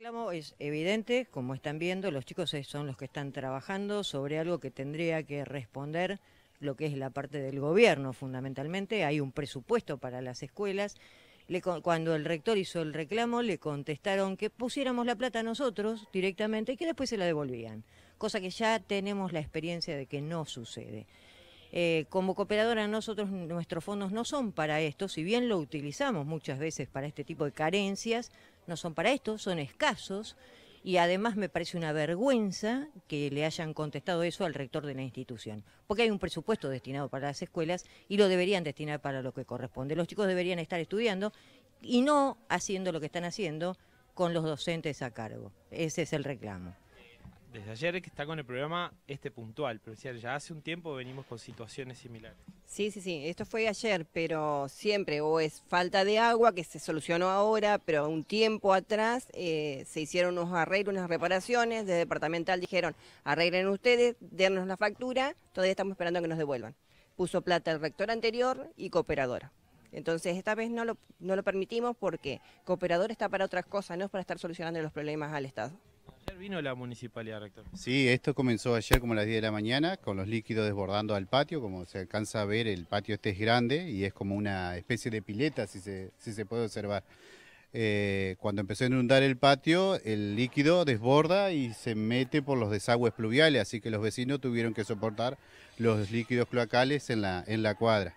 El reclamo es evidente, como están viendo, los chicos son los que están trabajando sobre algo que tendría que responder lo que es la parte del gobierno fundamentalmente. Hay un presupuesto para las escuelas. cuando el rector hizo el reclamo, le contestaron que pusiéramos la plata nosotros directamente y que después se la devolvían, cosa que ya tenemos la experiencia de que no sucede. Eh, como cooperadora nosotros nuestros fondos no son para esto, si bien lo utilizamos muchas veces para este tipo de carencias, no son para esto, son escasos y además me parece una vergüenza que le hayan contestado eso al rector de la institución, porque hay un presupuesto destinado para las escuelas y lo deberían destinar para lo que corresponde. Los chicos deberían estar estudiando y no haciendo lo que están haciendo con los docentes a cargo. Ese es el reclamo desde ayer que está con el programa este puntual, pero ya hace un tiempo venimos con situaciones similares. Sí, sí, sí, esto fue ayer, pero siempre, o es falta de agua que se solucionó ahora, pero un tiempo atrás eh, se hicieron unos arreglos, unas reparaciones, desde departamental dijeron, arreglen ustedes, denos la factura, todavía estamos esperando que nos devuelvan. Puso plata el rector anterior y cooperadora. Entonces, esta vez no lo, permitimos porque cooperadora está para otras cosas, no es para estar solucionando los problemas al Estado vino la municipalidad, rector. Sí, esto comenzó ayer como a las 10 de la mañana, con los líquidos desbordando al patio. Como se alcanza a ver, el patio este es grande y es como una especie de pileta, si se, si se puede observar. Eh, cuando empezó a inundar el patio, el líquido desborda y se mete por los desagües pluviales, así que los vecinos tuvieron que soportar los líquidos cloacales en la, en la cuadra.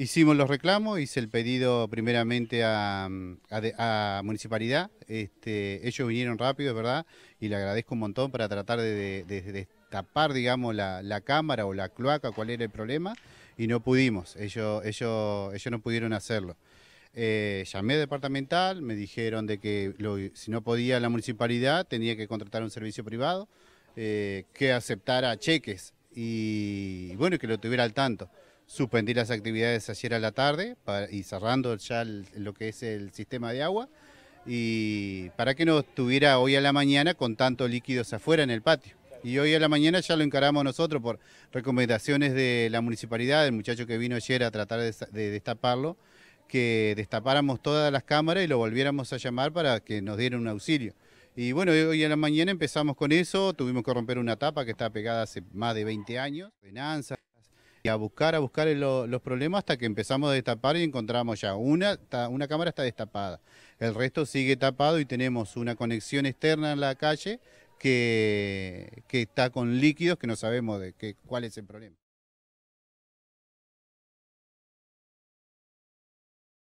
Hicimos los reclamos, hice el pedido primeramente a, mm, municipalidad. Este, ellos vinieron rápido, es verdad, y le agradezco un montón para tratar de, tapar, digamos, la, cámara o la cloaca, cuál era el problema, y no pudimos. Ellos, no pudieron hacerlo. Eh, llamé a departamental, me dijeron de que si no podía la municipalidad tenía que contratar un servicio privado eh, que aceptara cheques y bueno, que lo tuviera al tanto suspendí las actividades ayer a la tarde y cerrando ya lo que es el sistema de agua y para que no estuviera hoy a la mañana con tantos líquidos afuera en el patio. Y hoy a la mañana ya lo encaramos nosotros por recomendaciones de la municipalidad, del muchacho que vino ayer a tratar de, destaparlo, que destapáramos todas las cámaras y lo volviéramos a llamar para que nos dieran un auxilio. Y bueno, hoy a la mañana empezamos con eso, tuvimos que romper una tapa que está pegada hace más de 20 años, venanza. Y a buscar, a buscar los problemas hasta que empezamos a destapar y encontramos ya una, una cámara está destapada, el resto sigue tapado y tenemos una conexión externa en la calle que, que está con líquidos que no sabemos de cuál es el problema.